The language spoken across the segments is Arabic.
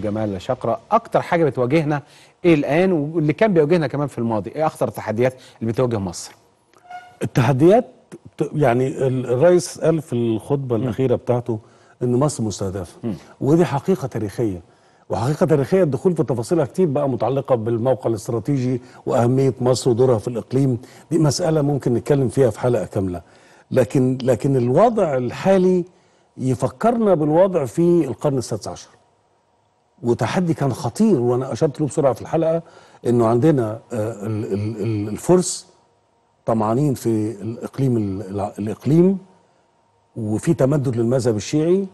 جمال شقرة أكتر حاجة بتواجهنا إيه الآن واللي كان بيواجهنا كمان في الماضي إيه أخطر التحديات اللي بتواجه مصر التحديات يعني الرئيس قال في الخطبة الأخيرة بتاعته إن مصر مستهدفة ودي حقيقة تاريخية وحقيقة تاريخية الدخول في تفاصيلها كتير بقى متعلقة بالموقع الاستراتيجي وأهمية مصر ودورها في الإقليم دي مسألة ممكن نتكلم فيها في حلقة كاملة لكن لكن الوضع الحالي يفكرنا بالوضع في القرن السادس عشر وتحدي كان خطير وانا اشرت له بسرعه في الحلقه انه عندنا آه، الفرس طمعانين في الاقليم الاقليم وفي تمدد للمذهب الشيعي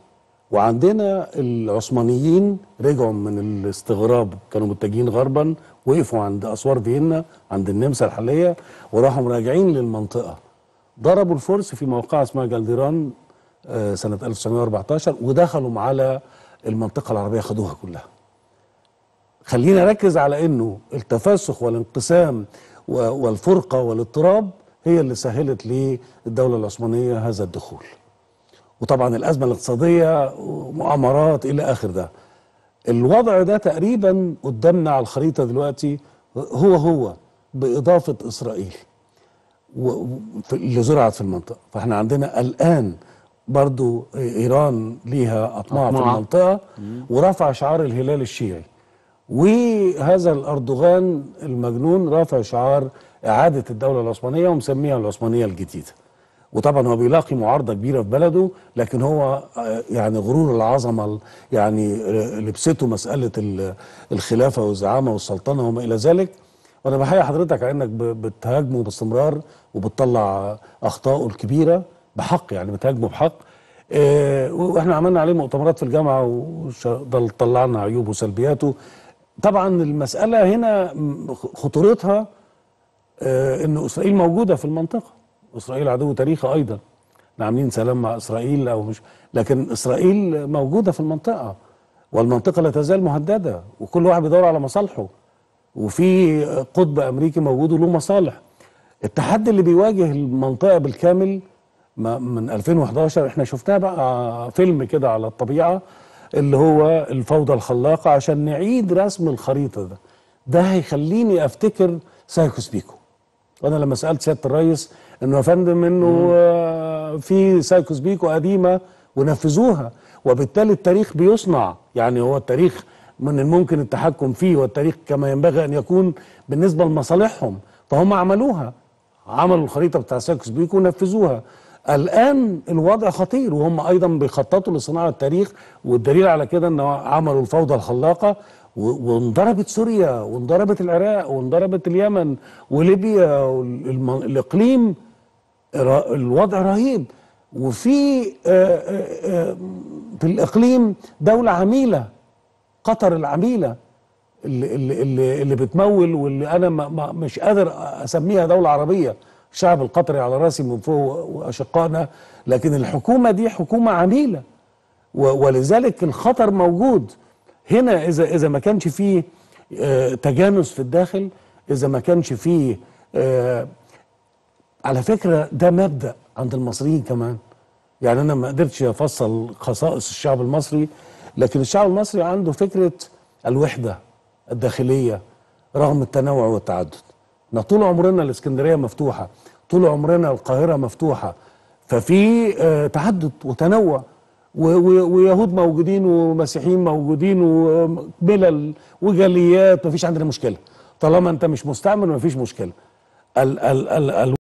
وعندنا العثمانيين رجعوا من الاستغراب كانوا متجهين غربا وقفوا عند اسوار فيينا عند النمسا الحاليه وراحوا راجعين للمنطقه ضربوا الفرس في موقع اسمها جلديران آه، سنه 1914 ودخلوا على المنطقه العربيه خدوها كلها خلينا نركز على انه التفسخ والانقسام والفرقه والاضطراب هي اللي سهلت للدوله العثمانيه هذا الدخول وطبعا الازمه الاقتصاديه ومؤامرات الى اخر ده الوضع ده تقريبا قدامنا على الخريطه دلوقتي هو هو باضافه اسرائيل اللي زرعت في المنطقه فاحنا عندنا الان برضو إيران ليها أطماع, أطماع. في المنطقة ورفع شعار الهلال الشيعي وهذا الأردوغان المجنون رفع شعار إعادة الدولة العثمانية ومسميها العثمانية الجديدة وطبعا هو بيلاقي معارضة كبيرة في بلده لكن هو آه، يعني غرور العظمة يعني آه، لبسته مسألة الخلافة والزعامة والسلطنة وما إلى ذلك وأنا بحيي حضرتك على إنك بتهاجمه باستمرار وبتطلع أخطائه الكبيرة بحق يعني بتهاجمه بحق إيه واحنا عملنا عليه مؤتمرات في الجامعه وطلعنا عيوبه وسلبياته طبعا المساله هنا خطورتها إيه ان اسرائيل موجوده في المنطقه اسرائيل عدو تاريخي ايضا احنا عاملين سلام مع اسرائيل او مش لكن اسرائيل موجوده في المنطقه والمنطقه لا تزال مهدده وكل واحد بيدور على مصالحه وفي قطب امريكي موجود وله مصالح التحدي اللي بيواجه المنطقه بالكامل من 2011 احنا شفناه بقى فيلم كده على الطبيعه اللي هو الفوضى الخلاقه عشان نعيد رسم الخريطه ده ده هيخليني افتكر سايكوس بيكو وانا لما سالت سياده الرئيس انه يا فندم انه آه، في سايكوس بيكو قديمه ونفذوها وبالتالي التاريخ بيصنع يعني هو التاريخ من الممكن التحكم فيه والتاريخ كما ينبغي ان يكون بالنسبه لمصالحهم فهم عملوها عملوا الخريطه بتاع سايكوس بيكو ونفذوها الآن الوضع خطير وهم أيضا بيخططوا لصناعة التاريخ والدليل على كده أن عملوا الفوضى الخلاقة وانضربت سوريا وانضربت العراق وانضربت اليمن وليبيا والإقليم الوضع رهيب وفي آه، آه، آه، في الإقليم دولة عميلة قطر العميلة اللي, اللي, اللي بتمول واللي أنا مش قادر أسميها دولة عربية الشعب القطري على راسي من فوق واشقائنا لكن الحكومه دي حكومه عميله ولذلك الخطر موجود هنا اذا اذا ما كانش فيه آه، تجانس في الداخل اذا ما كانش فيه آه، على فكره ده مبدا عند المصريين كمان يعني انا ما قدرتش افصل خصائص الشعب المصري لكن الشعب المصري عنده فكره الوحده الداخليه رغم التنوع والتعدد احنا طول عمرنا الاسكندريه مفتوحه طول عمرنا القاهره مفتوحه ففي آه، تعدد وتنوع ويهود موجودين ومسيحيين موجودين وبلل وجاليات مفيش عندنا مشكله طالما انت مش مستعمر مفيش مشكله ال ال ال ال